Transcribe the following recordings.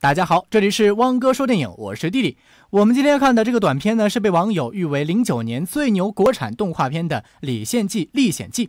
大家好，这里是汪哥说电影，我是弟弟。我们今天看的这个短片呢，是被网友誉为零九年最牛国产动画片的《李献计历险记》。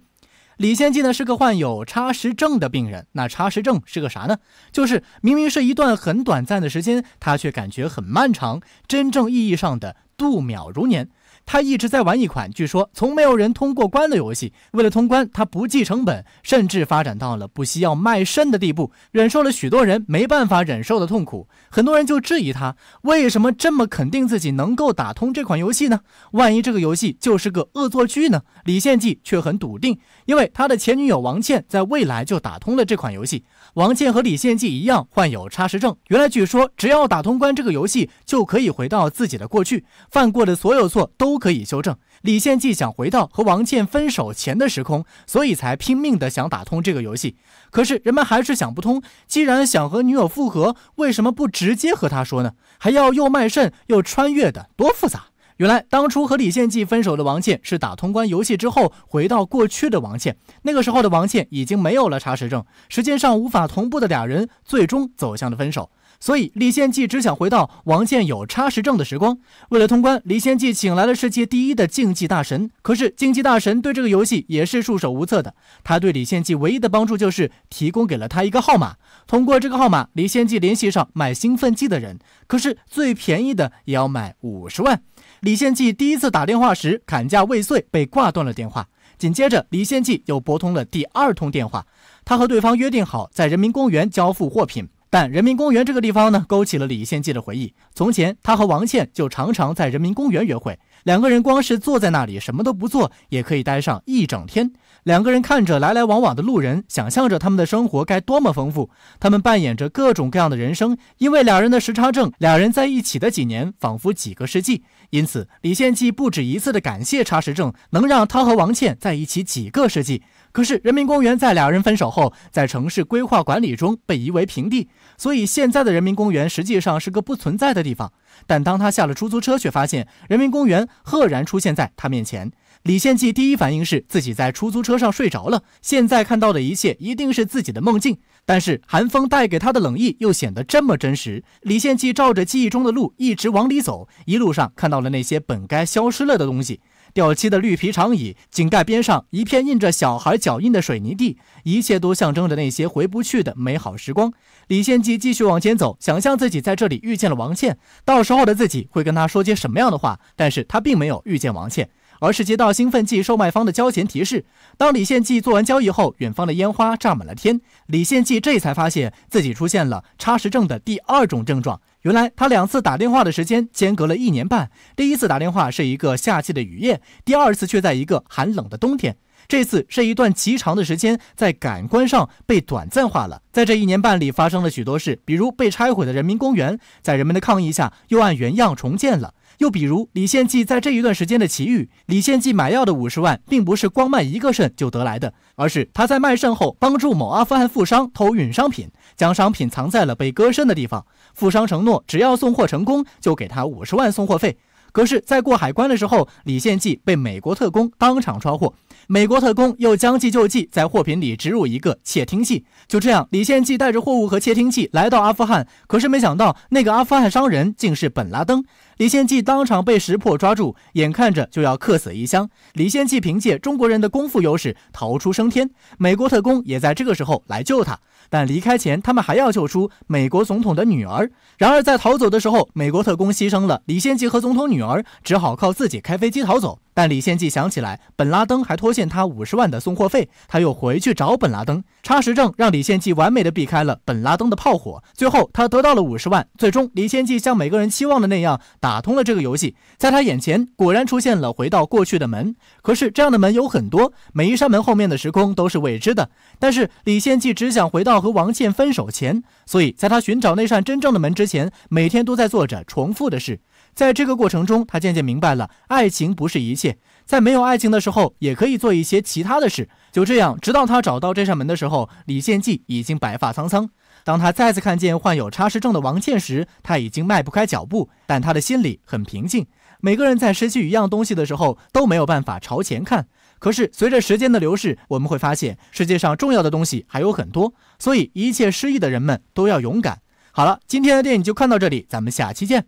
李献记呢是个患有差时症的病人。那差时症是个啥呢？就是明明是一段很短暂的时间，他却感觉很漫长，真正意义上的度秒如年。他一直在玩一款据说从没有人通过关的游戏。为了通关，他不计成本，甚至发展到了不惜要卖肾的地步，忍受了许多人没办法忍受的痛苦。很多人就质疑他，为什么这么肯定自己能够打通这款游戏呢？万一这个游戏就是个恶作剧呢？李献计却很笃定，因为他的前女友王倩在未来就打通了这款游戏。王倩和李献计一样患有差时症。原来据说，只要打通关这个游戏，就可以回到自己的过去，犯过的所有错都。可以修正。李献计想回到和王倩分手前的时空，所以才拼命的想打通这个游戏。可是人们还是想不通，既然想和女友复合，为什么不直接和她说呢？还要又卖肾又穿越的，多复杂！原来当初和李献计分手的王倩，是打通关游戏之后回到过去的王倩。那个时候的王倩已经没有了查实证，时间上无法同步的俩人，最终走向了分手。所以李献计只想回到王建有插时证的时光。为了通关，李献计请来了世界第一的竞技大神。可是竞技大神对这个游戏也是束手无策的。他对李献计唯一的帮助就是提供给了他一个号码。通过这个号码，李献计联系上买兴奋剂的人。可是最便宜的也要买五十万。李献计第一次打电话时砍价未遂，被挂断了电话。紧接着，李献计又拨通了第二通电话。他和对方约定好在人民公园交付货品。但人民公园这个地方呢，勾起了李献计的回忆。从前，他和王倩就常常在人民公园约会，两个人光是坐在那里什么都不做，也可以待上一整天。两个人看着来来往往的路人，想象着他们的生活该多么丰富。他们扮演着各种各样的人生，因为两人的时差症，两人在一起的几年仿佛几个世纪。因此，李献计不止一次的感谢差时症，能让他和王倩在一起几个世纪。可是人民公园在俩人分手后，在城市规划管理中被夷为平地，所以现在的人民公园实际上是个不存在的地方。但当他下了出租车，却发现人民公园赫然出现在他面前。李献计第一反应是自己在出租车上睡着了，现在看到的一切一定是自己的梦境。但是寒风带给他的冷意又显得这么真实。李献计照着记忆中的路一直往里走，一路上看到了那些本该消失了的东西。掉漆的绿皮长椅，井盖边上一片印着小孩脚印的水泥地，一切都象征着那些回不去的美好时光。李献计继续往前走，想象自己在这里遇见了王倩，到时候的自己会跟他说些什么样的话，但是他并没有遇见王倩。而是接到兴奋剂售卖方的交钱提示。当李献计做完交易后，远方的烟花炸满了天。李献计这才发现自己出现了差时症的第二种症状。原来他两次打电话的时间间隔了一年半。第一次打电话是一个夏季的雨夜，第二次却在一个寒冷的冬天。这次是一段极长的时间在感官上被短暂化了。在这一年半里发生了许多事，比如被拆毁的人民公园，在人们的抗议下又按原样重建了。又比如李献计在这一段时间的奇遇。李献计买药的五十万，并不是光卖一个肾就得来的，而是他在卖肾后帮助某阿富汗富商偷运商品，将商品藏在了被割肾的地方。富商承诺，只要送货成功，就给他五十万送货费。可是，在过海关的时候，李献计被美国特工当场抓获。美国特工又将计就计，在货品里植入一个窃听器。就这样，李献计带着货物和窃听器来到阿富汗。可是，没想到那个阿富汗商人竟是本拉登。李献计当场被识破，抓住，眼看着就要客死异乡。李献计凭借中国人的功夫优势逃出升天。美国特工也在这个时候来救他，但离开前，他们还要救出美国总统的女儿。然而，在逃走的时候，美国特工牺牲了李献计和总统女。女儿只好靠自己开飞机逃走，但李献计想起来本拉登还拖欠他五十万的送货费，他又回去找本拉登。插时证让李献计完美的避开了本拉登的炮火，最后他得到了五十万。最终，李献计像每个人期望的那样打通了这个游戏，在他眼前果然出现了回到过去的门。可是这样的门有很多，每一扇门后面的时空都是未知的。但是李献计只想回到和王倩分手前，所以在他寻找那扇真正的门之前，每天都在做着重复的事。在这个过程中，他渐渐明白了，爱情不是一切，在没有爱情的时候，也可以做一些其他的事。就这样，直到他找到这扇门的时候，李献计已经白发苍苍。当他再次看见患有差失症的王倩时，他已经迈不开脚步，但他的心里很平静。每个人在失去一样东西的时候，都没有办法朝前看。可是，随着时间的流逝，我们会发现世界上重要的东西还有很多。所以，一切失意的人们都要勇敢。好了，今天的电影就看到这里，咱们下期见。